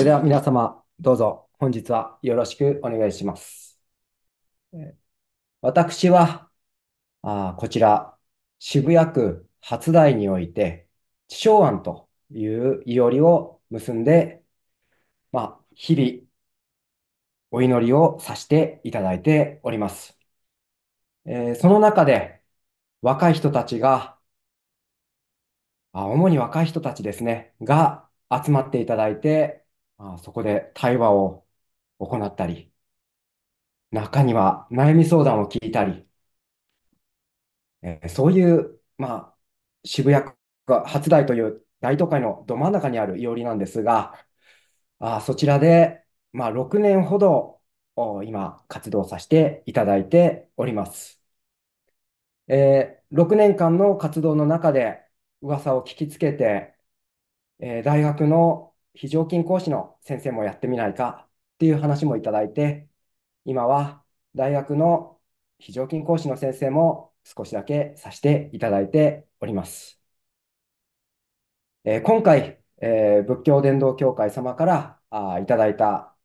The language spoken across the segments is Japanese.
それでは皆様、どうぞ本日はよろしくお願いします。私は、あこちら、渋谷区初台において、地小庵といういおりを結んで、まあ、日々、お祈りをさせていただいております。えー、その中で、若い人たちが、あ主に若い人たちですね、が集まっていただいて、まあ、そこで対話を行ったり、中には悩み相談を聞いたり、えーそういう、まあ、渋谷区が初台という大都会のど真ん中にあるいおりなんですが、あそちらで、まあ、6年ほど今活動させていただいております。えー6年間の活動の中で噂を聞きつけて、えー大学の非常勤講師の先生もやってみないかっていう話もいただいて、今は大学の非常勤講師の先生も少しだけさせていただいております。えー、今回、えー、仏教伝道協会様からあいただいた、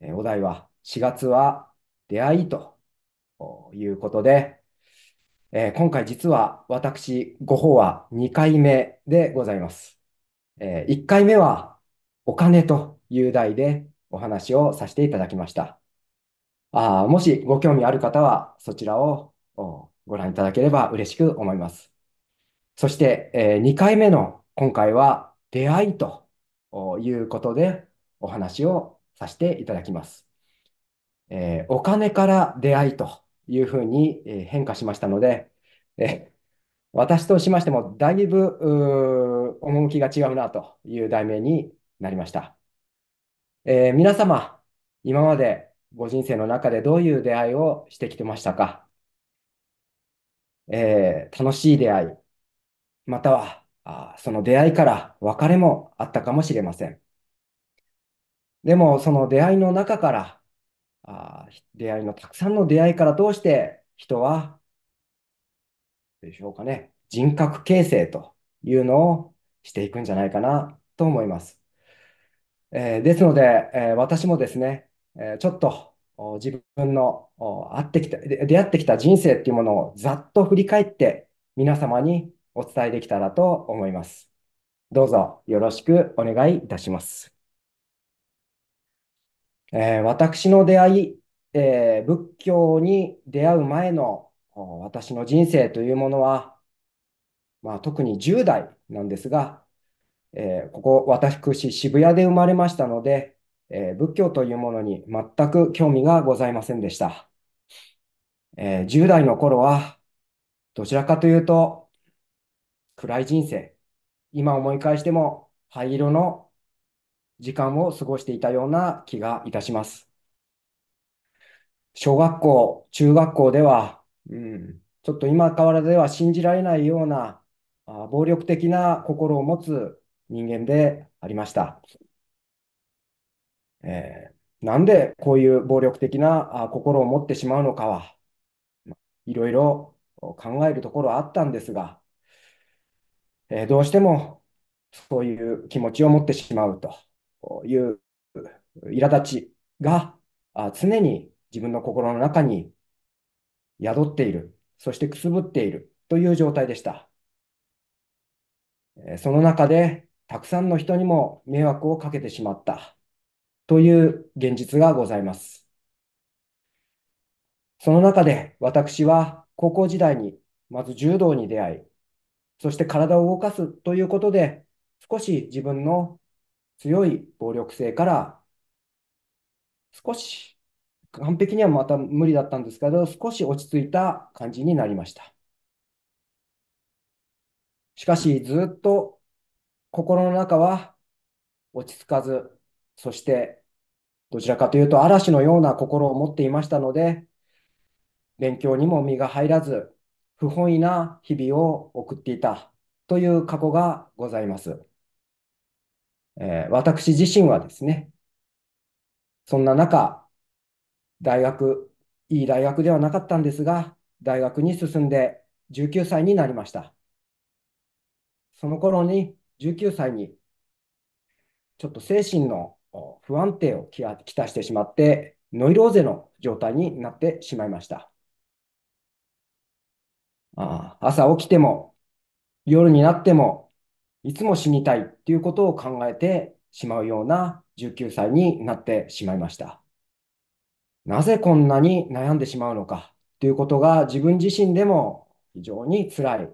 えお題は、4月は出会いということで、えー、今回実は私、ご法は2回目でございます。え1回目はお金という題でお話をさせていただきました。あもしご興味ある方はそちらをご覧いただければ嬉しく思います。そして、えー、2回目の今回は出会いということでお話をさせていただきます。えー、お金から出会いというふうに変化しましたので、え私としましてもだいぶ趣が違うなという題名になりました。えー、皆様、今までご人生の中でどういう出会いをしてきてましたか、えー、楽しい出会い、またはあその出会いから別れもあったかもしれません。でも、その出会いの中から、あ出会いのたくさんの出会いからどうして人は、でしょうかね、人格形成というのをしていくんじゃないかなと思います。えー、ですので、えー、私もですね、えー、ちょっと自分の会ってきた出会ってきた人生っていうものをざっと振り返って皆様にお伝えできたらと思います。どうぞよろしくお願いいたします。えー、私の出会い、えー、仏教に出会う前の私の人生というものは、まあ、特に10代なんですが、えー、ここ私渋谷で生まれましたので、えー、仏教というものに全く興味がございませんでした。えー、10代の頃は、どちらかというと、暗い人生、今思い返しても灰色の時間を過ごしていたような気がいたします。小学校、中学校では、うん、ちょっと今変わらずでは信じられないような暴力的な心を持つ人間でありました。えー、なんでこういう暴力的な心を持ってしまうのかは、いろいろ考えるところはあったんですが、えー、どうしてもそういう気持ちを持ってしまうという苛立ちが常に自分の心の中に宿っている、そしてくすぶっているという状態でした。その中でたくさんの人にも迷惑をかけてしまったという現実がございます。その中で私は高校時代にまず柔道に出会い、そして体を動かすということで少し自分の強い暴力性から少し完璧にはまた無理だったんですけど少し落ち着いた感じになりました。しかしずっと心の中は落ち着かず、そしてどちらかというと嵐のような心を持っていましたので、勉強にも身が入らず、不本意な日々を送っていたという過去がございます。えー、私自身はですね、そんな中、大学、いい大学ではなかったんですが、大学に進んで19歳になりました。その頃に19歳にちょっと精神の不安定をきたしてしまって、ノイローゼの状態になってしまいました。あ朝起きても、夜になっても、いつも死にたいっていうことを考えてしまうような19歳になってしまいました。なぜこんなに悩んでしまうのかということが自分自身でも非常に辛い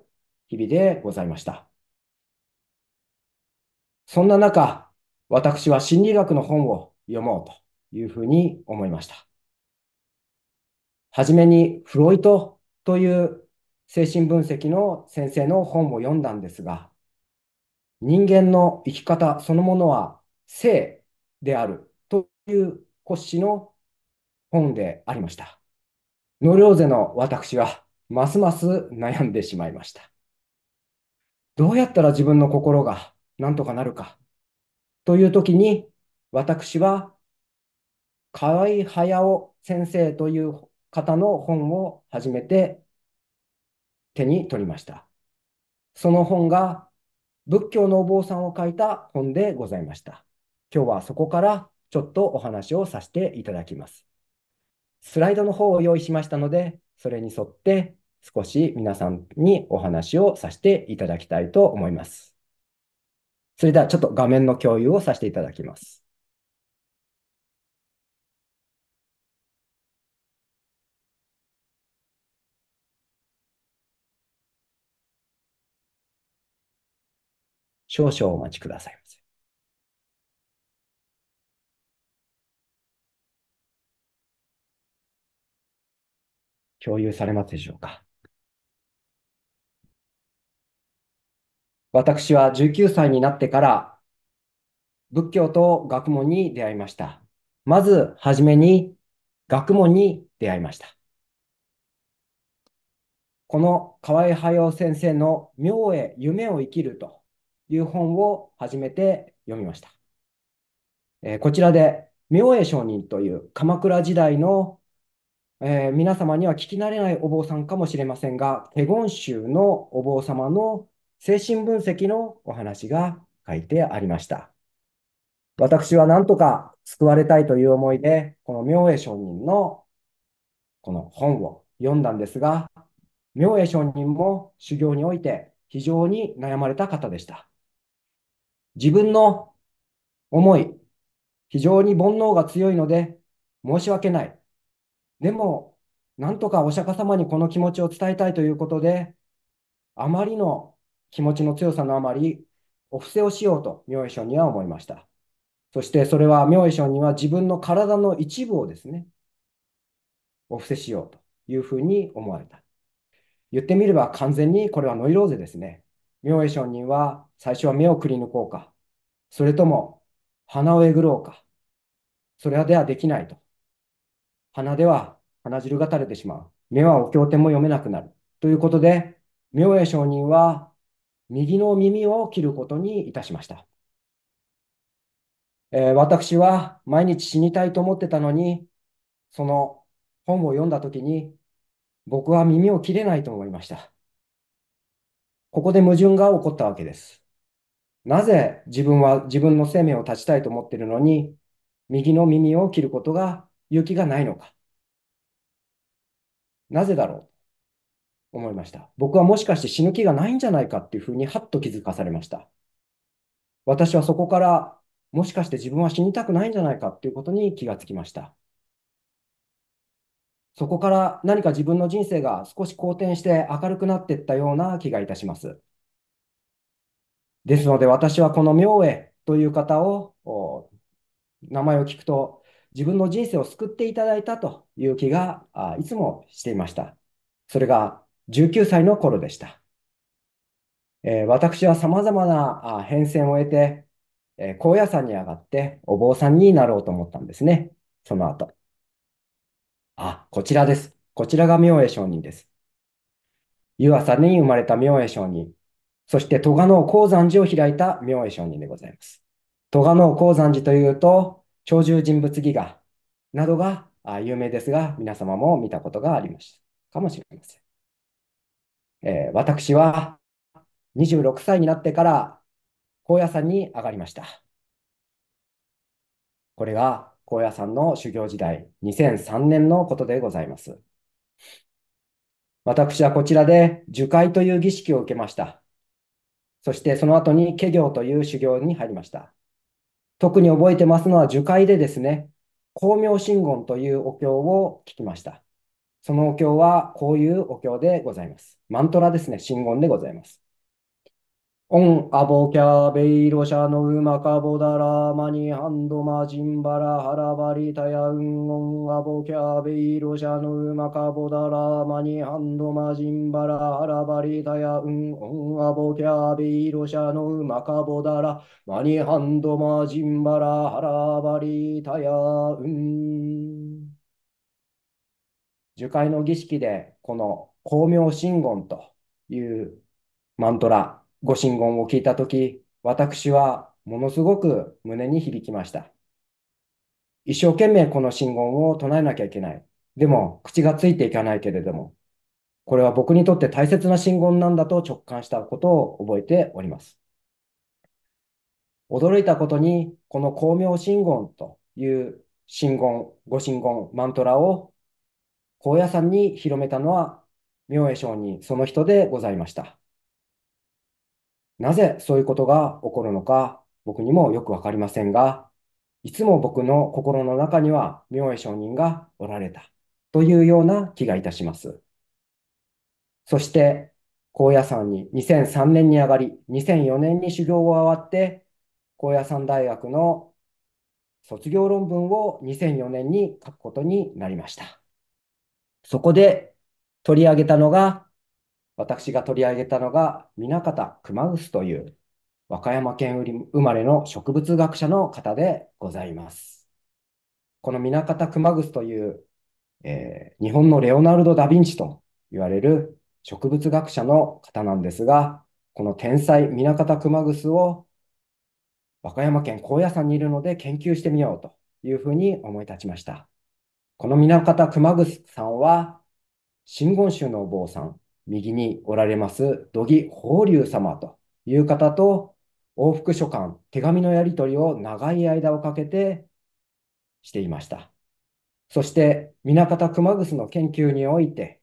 日々でございました。そんな中、私は心理学の本を読もうというふうに思いました。はじめにフロイトという精神分析の先生の本を読んだんですが、人間の生き方そのものは性であるという骨子の本でありました。ノリョーゼの私はますます悩んでしまいました。どうやったら自分の心がなんとかなるか。という時に、私は河合駿先生という方の本を初めて手に取りました。その本が仏教のお坊さんを書いた本でございました。今日はそこからちょっとお話をさせていただきます。スライドの方を用意しましたので、それに沿って少し皆さんにお話をさせていただきたいと思います。それではちょっと画面の共有をさせていただきます。少々お待ちくださいませ。共有されますでしょうか。私は19歳になってから仏教と学問に出会いました。まず、はじめに学問に出会いました。この河合駿先生の妙へ夢を生きるという本を初めて読みました。えー、こちらで明恵上人という鎌倉時代の、えー、皆様には聞き慣れないお坊さんかもしれませんが、ゴン宗のお坊様の精神分析のお話が書いてありました。私は何とか救われたいという思いで、この明恵上人のこの本を読んだんですが、明恵上人も修行において非常に悩まれた方でした。自分の思い、非常に煩悩が強いので申し訳ない。でも、なんとかお釈迦様にこの気持ちを伝えたいということで、あまりの気持ちの強さのあまり、お布施をしようと、明恵上には思いました。そして、それは明恵上には自分の体の一部をですね、お布施しようというふうに思われた。言ってみれば完全にこれはノイローゼですね。明恵上人は最初は目をくり抜こうか、それとも鼻をえぐろうか、それではできないと。鼻では鼻汁が垂れてしまう。目はお経典も読めなくなる。ということで、明恵上人は右の耳を切ることにいたしました。えー、私は毎日死にたいと思ってたのに、その本を読んだときに、僕は耳を切れないと思いました。ここで矛盾が起こったわけです。なぜ自分は自分の生命を立ちたいと思っているのに、右の耳を切ることが勇気がないのか。なぜだろう思いました。僕はもしかして死ぬ気がないんじゃないかっていうふうにはっと気づかされました。私はそこからもしかして自分は死にたくないんじゃないかっていうことに気がつきました。そこから何か自分の人生が少し好転して明るくなっていったような気がいたします。ですので私はこの明恵という方を名前を聞くと自分の人生を救っていただいたという気がいつもしていました。それが19歳の頃でした。えー、私は様々な変遷を得て、えー、高野山に上がってお坊さんになろうと思ったんですね。その後。あ、こちらです。こちらが明恵上人です。湯浅に生まれた明恵上人。そして、戸賀の鉱山寺を開いた明恵上人でございます。戸賀の鉱山寺というと、鳥獣人物戯画などが有名ですが、皆様も見たことがありました。かもしれません。えー、私は26歳になってから高野山に上がりました。これが高野山の修行時代、2003年のことでございます。私はこちらで樹海という儀式を受けました。そしてその後に家業という修行に入りました。特に覚えてますのは樹海でですね、光明真言というお経を聞きました。そのお経はこういうお経でございます。マントラですね、真言でございます。オン、アボキャベイロシャノウマカボダラマニハンドマジンバラハラバリタヤウンオン、アボキャベイロシャノウマカボダラマニハンドマジンバラハラバリタヤウンオン、アボキャベイロシャノウマカボダラマニハンドマジンバラハラバリタヤウン樹海の儀式で、この光明真言というマントラ、ご神言を聞いたとき、私はものすごく胸に響きました。一生懸命この信言を唱えなきゃいけない。でも、口がついていかないけれども、これは僕にとって大切な真言なんだと直感したことを覚えております。驚いたことに、この光明真言という真言、ご真言、マントラを高野山に広めたのは明恵上人その人でございました。なぜそういうことが起こるのか僕にもよくわかりませんが、いつも僕の心の中には明恵上人がおられたというような気がいたします。そして、高野山に2003年に上がり、2004年に修行を終わって、高野山大学の卒業論文を2004年に書くことになりました。そこで取り上げたのが、私が取り上げたのが、南方熊楠という和歌山県生まれの植物学者の方でございます。この南方熊楠という、えー、日本のレオナルド・ダ・ヴィンチと言われる植物学者の方なんですが、この天才南方熊楠を和歌山県高野山にいるので研究してみようというふうに思い立ちました。この南方熊楠さんは、真言宗のお坊さん、右におられます土木法隆様という方と往復書簡、手紙のやり取りを長い間をかけてしていました。そして、南方熊楠の研究において、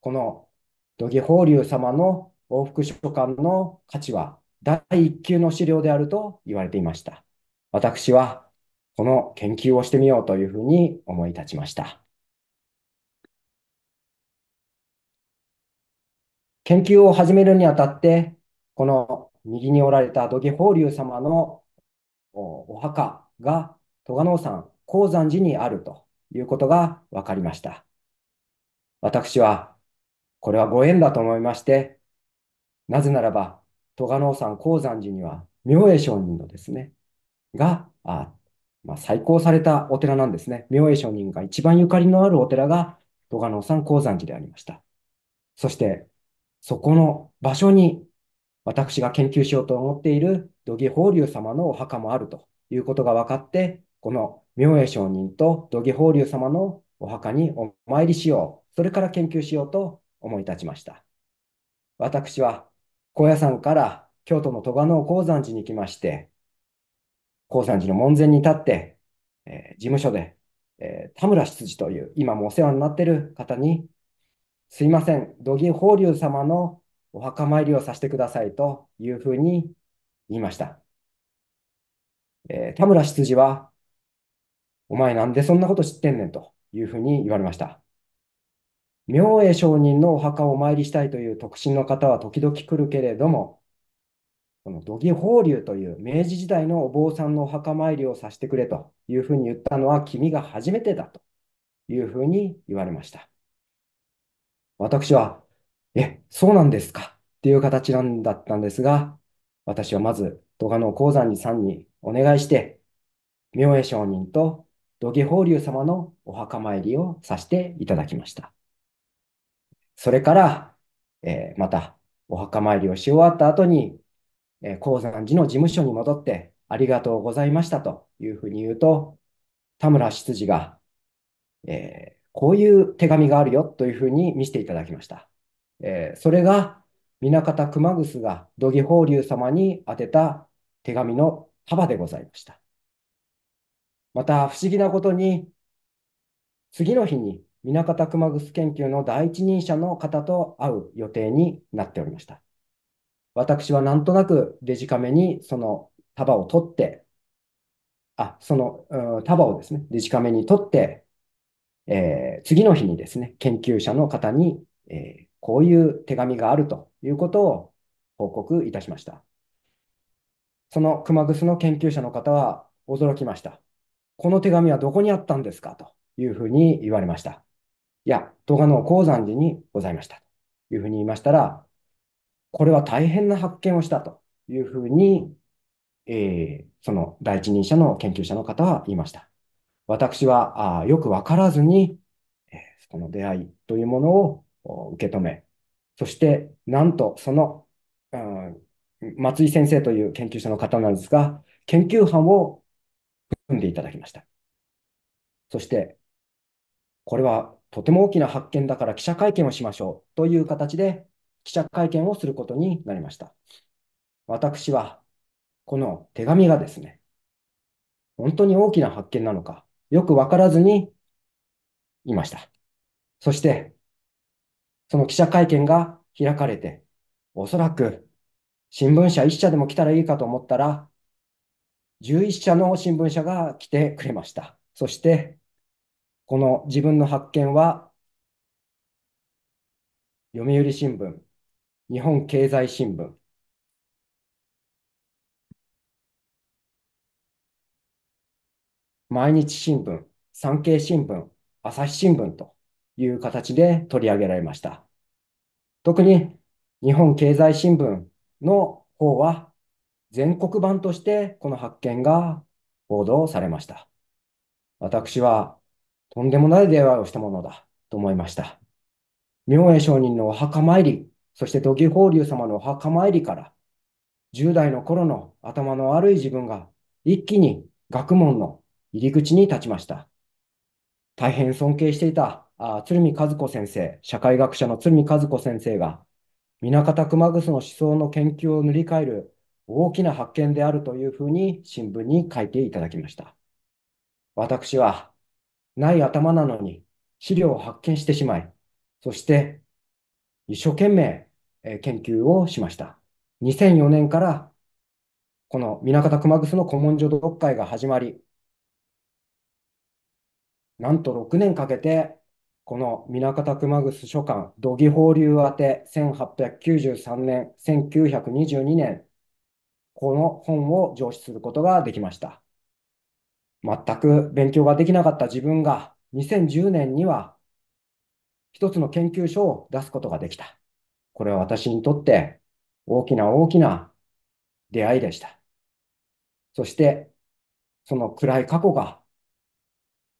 この土木法隆様の往復書簡の価値は第一級の資料であると言われていました。私はこの研究をしてみようというふうに思い立ちました。研究を始めるにあたって、この右におられた土下法隆様のお墓が、戸賀農山鉱山寺にあるということが分かりました。私は、これはご縁だと思いまして、なぜならば、戸賀農山鉱山寺には、明恵上人のですね、があっまあ、再興されたお寺なんですね。明恵上人が一番ゆかりのあるお寺が、戸賀野山鉱山寺でありました。そして、そこの場所に、私が研究しようと思っている土下法隆様のお墓もあるということが分かって、この明恵上人と土下法隆様のお墓にお参りしよう。それから研究しようと思い立ちました。私は高野山から京都の戸賀野鉱山寺に行きまして、高山寺の門前に立って、えー、事務所で、えー、田村執事という、今もお世話になっている方に、すいません、土岐法隆様のお墓参りをさせてくださいというふうに言いました。えー、田村執事は、お前なんでそんなこと知ってんねんというふうに言われました。明恵上人のお墓をお参りしたいという特進の方は時々来るけれども、この土岐法隆という明治時代のお坊さんのお墓参りをさせてくれというふうに言ったのは君が初めてだというふうに言われました。私は、え、そうなんですかっていう形なんだったんですが、私はまず、戸賀の鉱山にさんにお願いして、明恵上人と土下法隆様のお墓参りをさせていただきました。それから、えー、また、お墓参りをし終わった後に、え鉱山寺の事務所に戻って、ありがとうございましたというふうに言うと、田村執事が、えー、こういう手紙があるよというふうに見せていただきました。えー、それが、南方熊楠が土下法隆様に宛てた手紙の束でございました。また、不思議なことに、次の日に南方熊楠研究の第一人者の方と会う予定になっておりました。私はなんとなくデジカメにその束を取って、あ、その、束をですね、デジカメに取って、えー、次の日にですね、研究者の方に、えー、こういう手紙があるということを報告いたしました。その熊楠の研究者の方は驚きました。この手紙はどこにあったんですかというふうに言われました。いや、動賀の鉱山寺にございました。というふうに言いましたら、これは大変な発見をしたというふうに、えー、その第一人者の研究者の方は言いました。私はあよくわからずに、えー、その出会いというものを受け止め、そしてなんとその、うん、松井先生という研究者の方なんですが、研究班を組んでいただきました。そして、これはとても大きな発見だから記者会見をしましょうという形で記者会見をすることになりました。私は、この手紙がですね、本当に大きな発見なのか、よくわからずにいました。そして、その記者会見が開かれて、おそらく新聞社1社でも来たらいいかと思ったら、11社の新聞社が来てくれました。そして、この自分の発見は、読売新聞、日本経済新聞。毎日新聞、産経新聞、朝日新聞という形で取り上げられました。特に日本経済新聞の方は全国版としてこの発見が報道されました。私はとんでもない出会いをしたものだと思いました。明恵上人のお墓参りそして土岐法隆様のお墓参りから、10代の頃の頭の悪い自分が一気に学問の入り口に立ちました。大変尊敬していたあ鶴見和子先生、社会学者の鶴見和子先生が、南方熊楠の思想の研究を塗り替える大きな発見であるというふうに新聞に書いていただきました。私は、ない頭なのに資料を発見してしまい、そして一生懸命研究をしました。2004年から、この南方熊楠の古文書読解が始まり、なんと6年かけて、この南方熊楠書簡、土岐法流宛て1893年、1922年、この本を上司することができました。全く勉強ができなかった自分が2010年には一つの研究書を出すことができた。これは私にとって大きな大きな出会いでした。そして、その暗い過去が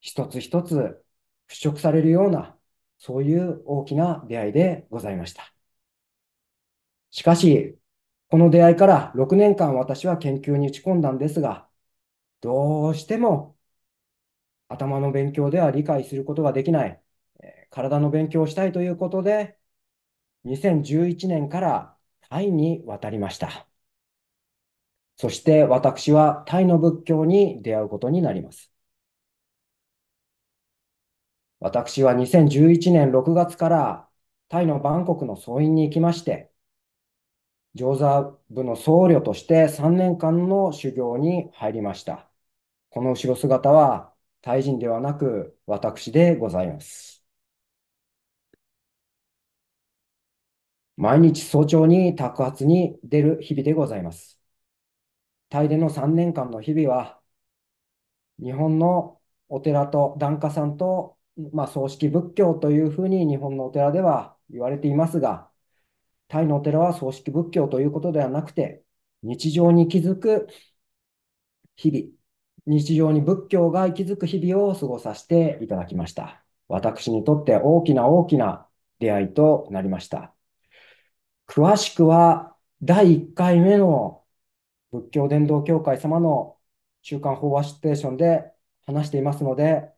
一つ一つ払拭されるような、そういう大きな出会いでございました。しかし、この出会いから6年間私は研究に打ち込んだんですが、どうしても頭の勉強では理解することができない、体の勉強をしたいということで、2011年からタイに渡りました。そして私はタイの仏教に出会うことになります。私は2011年6月からタイのバンコクの総院に行きまして、上座部の僧侶として3年間の修行に入りました。この後ろ姿はタイ人ではなく私でございます。毎日早朝に宅発に出る日々でございます。タイでの3年間の日々は、日本のお寺と檀家さんと、まあ、葬式仏教というふうに日本のお寺では言われていますが、タイのお寺は葬式仏教ということではなくて、日常に気づく日々、日常に仏教が息づく日々を過ごさせていただきました。私にとって大きな大きな出会いとなりました。詳しくは第1回目の仏教伝道協会様の中間法話ステーションで話していますので、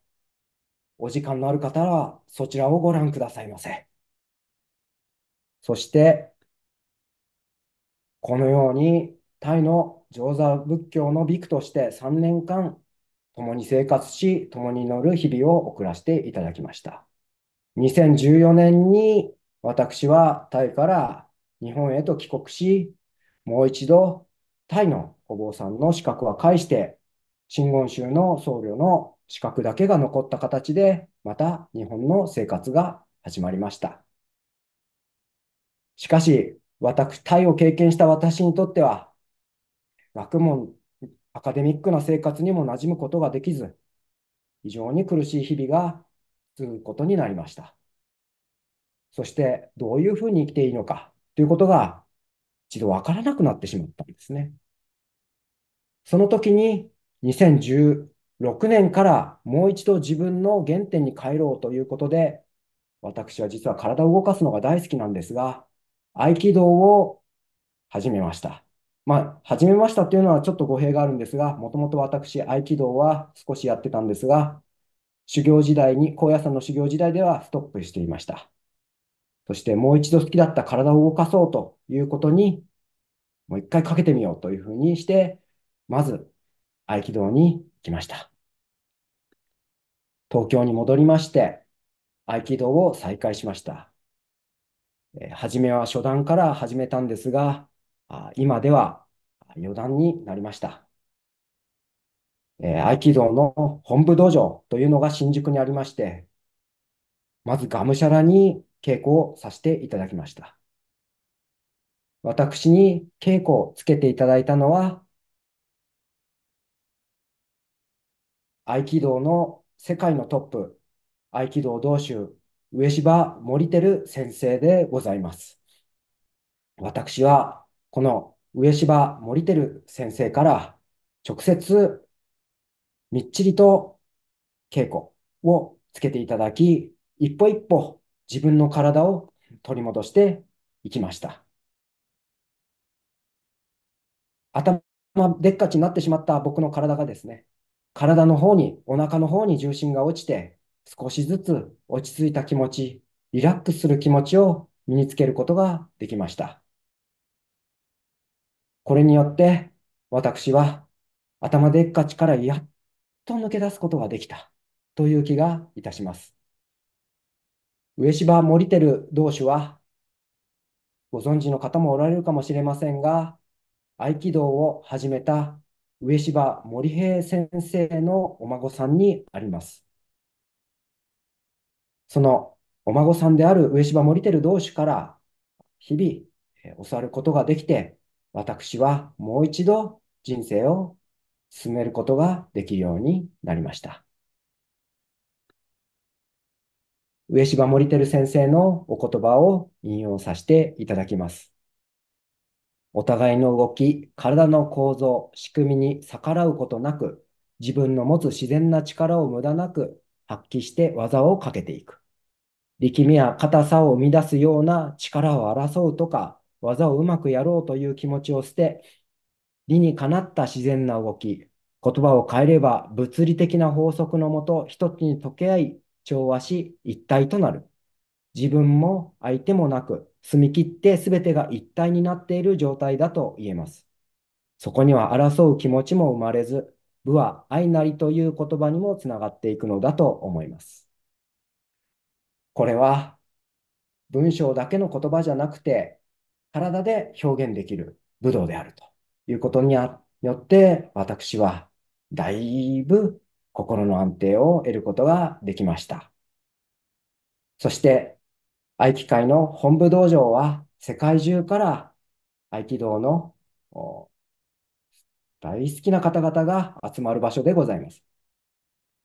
お時間のある方はそちらをご覧くださいませ。そして、このようにタイの上座仏教のビクとして3年間共に生活し、共に乗る日々を送らせていただきました。2014年に私はタイから日本へと帰国し、もう一度、タイのお坊さんの資格は返して、真言宗の僧侶の資格だけが残った形で、また日本の生活が始まりました。しかし、私、タイを経験した私にとっては、学問、アカデミックな生活にも馴染むことができず、非常に苦しい日々が続くことになりました。そして、どういうふうに生きていいのか、ということが一度わからなくなってしまったんですね。その時に2016年からもう一度自分の原点に帰ろうということで、私は実は体を動かすのが大好きなんですが、合気道を始めました。まあ、始めましたっていうのはちょっと語弊があるんですが、もともと私、合気道は少しやってたんですが、修行時代に、高野山の修行時代ではストップしていました。そしてもう一度好きだった体を動かそうということに、もう一回かけてみようというふうにして、まず、合気道に来ました。東京に戻りまして、合気道を再開しました。えー、初めは初段から始めたんですが、あ今では余談になりました。えー、合気道の本部道場というのが新宿にありまして、まずがむしゃらに稽古をさせていただきました。私に稽古をつけていただいたのは、合気道の世界のトップ、合気道道州、上芝森照先生でございます。私は、この上芝森照先生から直接、みっちりと稽古をつけていただき、一歩一歩自分の体を取り戻していきました。頭でっかちになってしまった僕の体がですね、体の方に、お腹の方に重心が落ちて、少しずつ落ち着いた気持ち、リラックスする気持ちを身につけることができました。これによって、私は頭でっかちからやっと抜け出すことができたという気がいたします。上芝森てる同士は、ご存知の方もおられるかもしれませんが、合気道を始めた上芝森平先生のお孫さんにあります。そのお孫さんである上芝森てる同士から日々教わることができて、私はもう一度人生を進めることができるようになりました。上芝森照先生のお言葉を引用させていただきます。お互いの動き、体の構造、仕組みに逆らうことなく、自分の持つ自然な力を無駄なく発揮して技をかけていく。力みや硬さを生み出すような力を争うとか、技をうまくやろうという気持ちを捨て、理にかなった自然な動き、言葉を変えれば物理的な法則のもと一つに溶け合い、調和し一体となる。自分も相手もなく、澄み切って全てが一体になっている状態だと言えます。そこには争う気持ちも生まれず、部は愛なりという言葉にもつながっていくのだと思います。これは文章だけの言葉じゃなくて、体で表現できる武道であるということによって、私はだいぶ心の安定を得ることができました。そして、合気会の本部道場は世界中から合気道の大好きな方々が集まる場所でございます。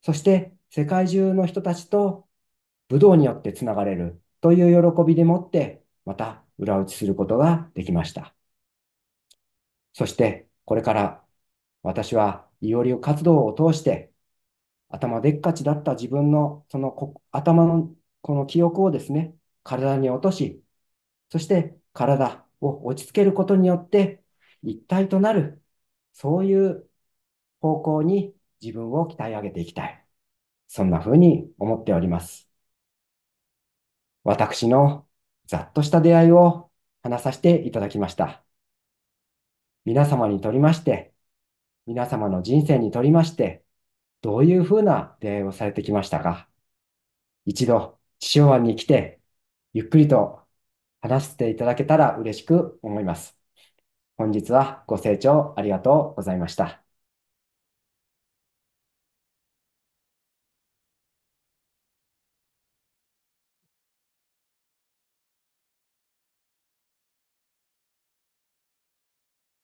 そして、世界中の人たちと武道によってつながれるという喜びでもって、また裏打ちすることができました。そして、これから私は、いおり活動を通して、頭でっかちだった自分のその頭のこの記憶をですね、体に落とし、そして体を落ち着けることによって一体となる、そういう方向に自分を鍛え上げていきたい。そんな風に思っております。私のざっとした出会いを話させていただきました。皆様にとりまして、皆様の人生にとりまして、どういうふうな出会いをされてきましたか一度、地上湾に来て、ゆっくりと話していただけたら嬉しく思います。本日はご清聴ありがとうございました。